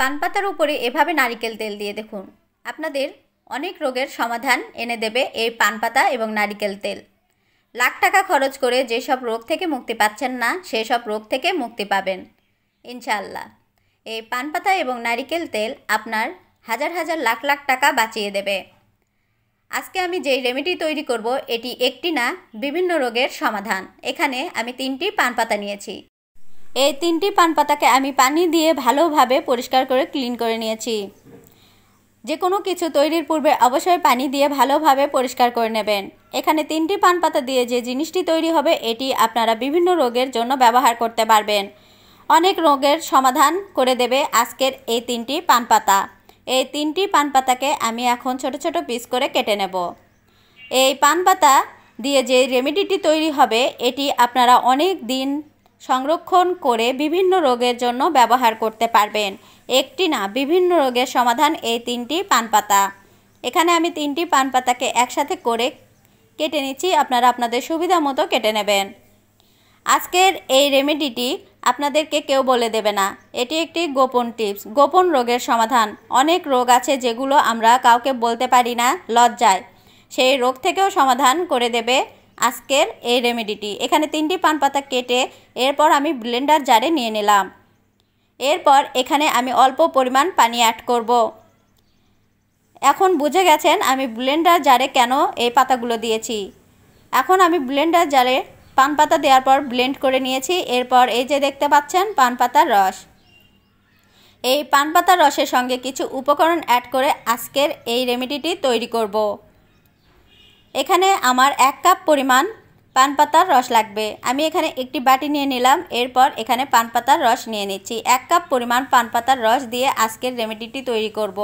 পানপাতার উপরে এভাবে নারিকেল তেল দিয়ে দেখুন আপনাদের অনেক রোগের সমাধান এনে দেবে এই পানপাতা এবং নারিকেল তেল লাখ টাকা খরচ করে যেসব রোগ থেকে মুক্তি পাচ্ছেন না সেসব রোগ থেকে মুক্তি পাবেন ইনশাল্লাহ এই পানপাতা এবং নারিকেল তেল আপনার হাজার হাজার লাখ লাখ টাকা বাঁচিয়ে দেবে আজকে আমি যেই রেমেডি তৈরি করব এটি একটি না বিভিন্ন রোগের সমাধান এখানে আমি তিনটি পানপাতা নিয়েছি এই তিনটি পান পাতাকে আমি পানি দিয়ে ভালোভাবে পরিষ্কার করে ক্লিন করে নিয়েছি যে কোনো কিছু তৈরির পূর্বে অবশ্যই পানি দিয়ে ভালোভাবে পরিষ্কার করে নেবেন এখানে তিনটি পান পাতা দিয়ে যে জিনিসটি তৈরি হবে এটি আপনারা বিভিন্ন রোগের জন্য ব্যবহার করতে পারবেন অনেক রোগের সমাধান করে দেবে আজকের এই তিনটি পান পাতা এই তিনটি পান পাতাকে আমি এখন ছোট ছোট পিস করে কেটে নেব এই পান পাতা দিয়ে যে রেমেডিটি তৈরি হবে এটি আপনারা অনেক দিন সংরক্ষণ করে বিভিন্ন রোগের জন্য ব্যবহার করতে পারবেন একটি না বিভিন্ন রোগের সমাধান এই তিনটি পানপাতা এখানে আমি তিনটি পানপাতাকে একসাথে করে কেটে নিচ্ছি আপনারা আপনাদের সুবিধা মতো কেটে নেবেন আজকের এই রেমেডিটি আপনাদেরকে কেউ বলে দেবে না এটি একটি গোপন টিপস গোপন রোগের সমাধান অনেক রোগ আছে যেগুলো আমরা কাউকে বলতে পারি না লজ্জায় সেই রোগ থেকেও সমাধান করে দেবে আজকের এই রেমেডিটি এখানে তিনটি পান পাতা কেটে এরপর আমি ব্লেন্ডার জারে নিয়ে নিলাম এরপর এখানে আমি অল্প পরিমাণ পানি অ্যাড করব। এখন বুঝে গেছেন আমি ব্লেন্ডার জারে কেন এই পাতাগুলো দিয়েছি এখন আমি ব্লেন্ডার জারে পান পাতা দেওয়ার পর ব্লেন্ড করে নিয়েছি এরপর এই যে দেখতে পাচ্ছেন পান পাতার রস এই পান পাতার রসের সঙ্গে কিছু উপকরণ অ্যাড করে আজকের এই রেমেডিটি তৈরি করব। এখানে আমার এক কাপ পরিমাণ পান পাতার রস লাগবে আমি এখানে একটি বাটি নিয়ে নিলাম এরপর এখানে পান পাতার রস নিয়ে নিচ্ছি এক কাপ পরিমাণ পান পাতার রস দিয়ে আজকের রেমেডিটি তৈরি করব।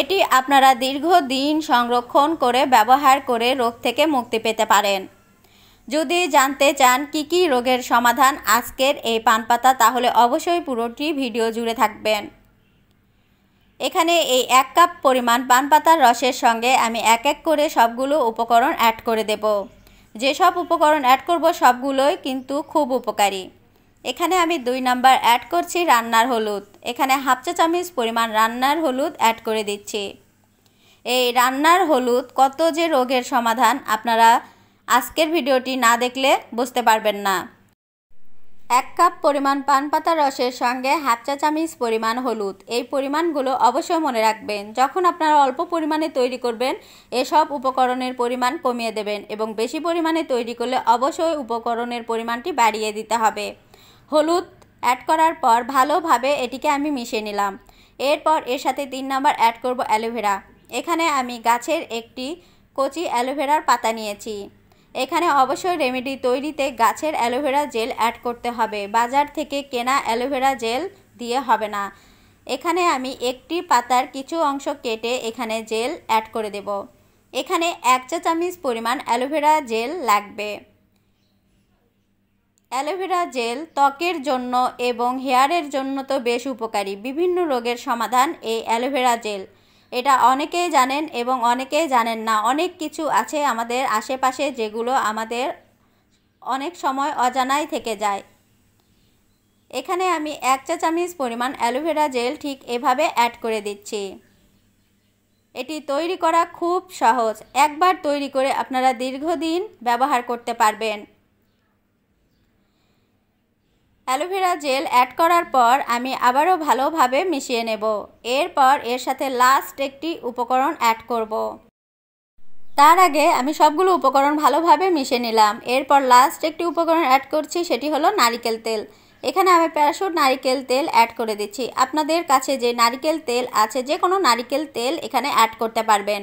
এটি আপনারা দীর্ঘদিন সংরক্ষণ করে ব্যবহার করে রোগ থেকে মুক্তি পেতে পারেন যদি জানতে চান কি কি রোগের সমাধান আজকের এই পান পাতা তাহলে অবশ্যই পুরোটি ভিডিও জুড়ে থাকবেন এখানে এই এক কাপ পরিমাণ পানপাতার রসের সঙ্গে আমি এক এক করে সবগুলো উপকরণ অ্যাড করে দেব যেসব উপকরণ অ্যাড করব সবগুলোই কিন্তু খুব উপকারী এখানে আমি দুই নাম্বার অ্যাড করছি রান্নার হলুদ এখানে হাফ চা চামচ পরিমাণ রান্নার হলুদ অ্যাড করে দিচ্ছি এই রান্নার হলুদ কত যে রোগের সমাধান আপনারা আজকের ভিডিওটি না দেখলে বুঝতে পারবেন না এক কাপ পরিমাণ পানপাতা রসের সঙ্গে হাফ চা চামচ পরিমাণ হলুদ এই পরিমাণগুলো অবশ্যই মনে রাখবেন যখন আপনারা অল্প পরিমাণে তৈরি করবেন এসব উপকরণের পরিমাণ কমিয়ে দেবেন এবং বেশি পরিমাণে তৈরি করলে অবশ্যই উপকরণের পরিমাণটি বাড়িয়ে দিতে হবে হলুদ অ্যাড করার পর ভালোভাবে এটিকে আমি মিশে নিলাম এরপর এর সাথে তিন নম্বর অ্যাড করব অ্যালোভেরা এখানে আমি গাছের একটি কচি অ্যালোভেরার পাতা নিয়েছি এখানে অবশ্যই রেমেডি তৈরিতে গাছের অ্যালোভেরা জেল অ্যাড করতে হবে বাজার থেকে কেনা অ্যালোভেরা জেল দিয়ে হবে না এখানে আমি একটি পাতার কিছু অংশ কেটে এখানে জেল অ্যাড করে দেব এখানে এক চা চামচ পরিমাণ অ্যালোভেরা জেল লাগবে অ্যালোভেরা জেল ত্বকের জন্য এবং হেয়ারের জন্য তো বেশ উপকারী বিভিন্ন রোগের সমাধান এই অ্যালোভেরা জেল এটা অনেকেই জানেন এবং অনেকেই জানেন না অনেক কিছু আছে আমাদের আশেপাশে যেগুলো আমাদের অনেক সময় অজানাই থেকে যায় এখানে আমি এক চা চামিচ পরিমাণ অ্যালোভেরা জেল ঠিক এভাবে অ্যাড করে দিচ্ছি এটি তৈরি করা খুব সহজ একবার তৈরি করে আপনারা দীর্ঘদিন ব্যবহার করতে পারবেন অ্যালোভেরা জেল অ্যাড করার পর আমি আবারও ভালোভাবে মিশিয়ে নেব এরপর এর সাথে লাস্ট একটি উপকরণ অ্যাড করব। তার আগে আমি সবগুলো উপকরণ ভালোভাবে মিশে নিলাম এরপর লাস্ট একটি উপকরণ অ্যাড করছি সেটি হলো নারিকেল তেল এখানে আমি প্যারাশুট নারিকেল তেল অ্যাড করে দিচ্ছি আপনাদের কাছে যে নারিকেল তেল আছে যে কোনো নারিকেল তেল এখানে অ্যাড করতে পারবেন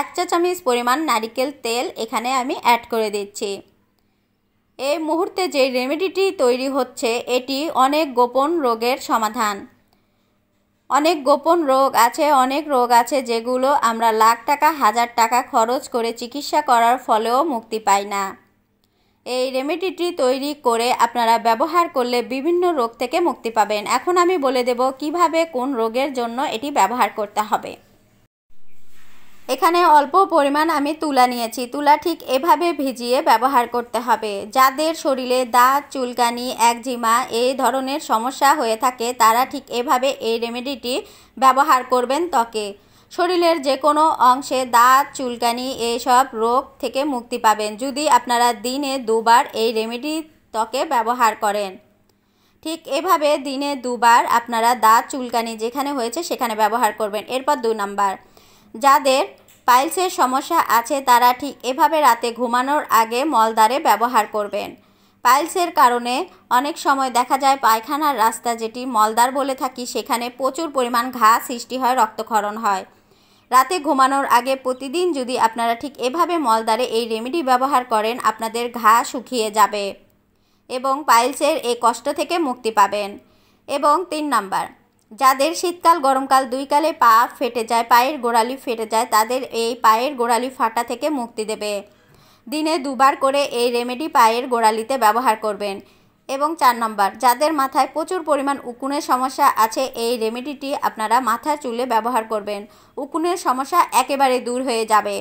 এক চা চামচ পরিমাণ নারিকেল তেল এখানে আমি অ্যাড করে দিচ্ছি এই মুহূর্তে যে রেমেডিটি তৈরি হচ্ছে এটি অনেক গোপন রোগের সমাধান অনেক গোপন রোগ আছে অনেক রোগ আছে যেগুলো আমরা লাখ টাকা হাজার টাকা খরচ করে চিকিৎসা করার ফলেও মুক্তি পাই না এই রেমেডিটি তৈরি করে আপনারা ব্যবহার করলে বিভিন্ন রোগ থেকে মুক্তি পাবেন এখন আমি বলে দেব কিভাবে কোন রোগের জন্য এটি ব্যবহার করতে হবে এখানে অল্প পরিমাণ আমি তুলা নিয়েছি তুলা ঠিক এভাবে ভিজিয়ে ব্যবহার করতে হবে যাদের শরীরে দাঁত চুলকানি একজিমা এই ধরনের সমস্যা হয়ে থাকে তারা ঠিক এভাবে এই রেমেডিটি ব্যবহার করবেন ত্বকে শরীরের যে কোনো অংশে দাঁত চুলকানি এইসব রোগ থেকে মুক্তি পাবেন যদি আপনারা দিনে দুবার এই রেমেডি ত্বকে ব্যবহার করেন ঠিক এভাবে দিনে দুবার আপনারা দাঁত চুলকানি যেখানে হয়েছে সেখানে ব্যবহার করবেন এরপর দু নাম্বার যাদের পাইলসের সমস্যা আছে তারা ঠিক এভাবে রাতে ঘুমানোর আগে মলদারে ব্যবহার করবেন পাইলসের কারণে অনেক সময় দেখা যায় পায়খানার রাস্তা যেটি মলদার বলে থাকি সেখানে প্রচুর পরিমাণ ঘা সৃষ্টি হয় রক্তক্ষরণ হয় রাতে ঘুমানোর আগে প্রতিদিন যদি আপনারা ঠিক এভাবে মলদারে এই রেমেডি ব্যবহার করেন আপনাদের ঘা শুকিয়ে যাবে এবং পাইলসের এই কষ্ট থেকে মুক্তি পাবেন এবং তিন নাম্বার যাদের শীতকাল গরমকাল দুই কালে পা ফেটে যায় পায়ের গোড়ালি ফেটে যায় তাদের এই পায়ের গোড়ালি ফাটা থেকে মুক্তি দেবে দিনে দুবার করে এই রেমেডি পায়ের গোড়ালিতে ব্যবহার করবেন এবং চার নম্বর যাদের মাথায় প্রচুর পরিমাণ উকুনের সমস্যা আছে এই রেমেডিটি আপনারা মাথার চুলে ব্যবহার করবেন উকুনের সমস্যা একেবারে দূর হয়ে যাবে